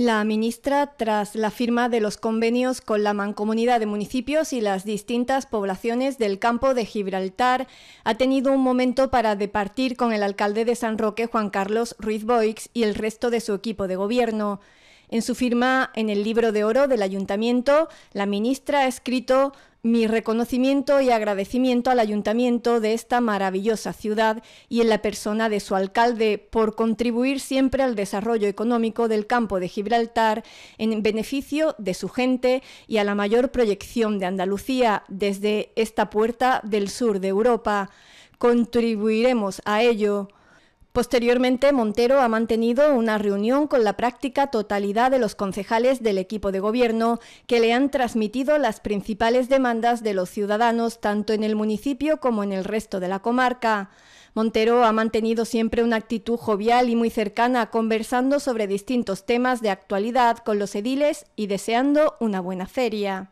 La ministra, tras la firma de los convenios con la mancomunidad de municipios y las distintas poblaciones del campo de Gibraltar, ha tenido un momento para departir con el alcalde de San Roque, Juan Carlos Ruiz Boix, y el resto de su equipo de gobierno. En su firma en el libro de oro del ayuntamiento, la ministra ha escrito mi reconocimiento y agradecimiento al ayuntamiento de esta maravillosa ciudad y en la persona de su alcalde por contribuir siempre al desarrollo económico del campo de Gibraltar en beneficio de su gente y a la mayor proyección de Andalucía desde esta puerta del sur de Europa. Contribuiremos a ello Posteriormente, Montero ha mantenido una reunión con la práctica totalidad de los concejales del equipo de gobierno que le han transmitido las principales demandas de los ciudadanos tanto en el municipio como en el resto de la comarca. Montero ha mantenido siempre una actitud jovial y muy cercana, conversando sobre distintos temas de actualidad con los ediles y deseando una buena feria.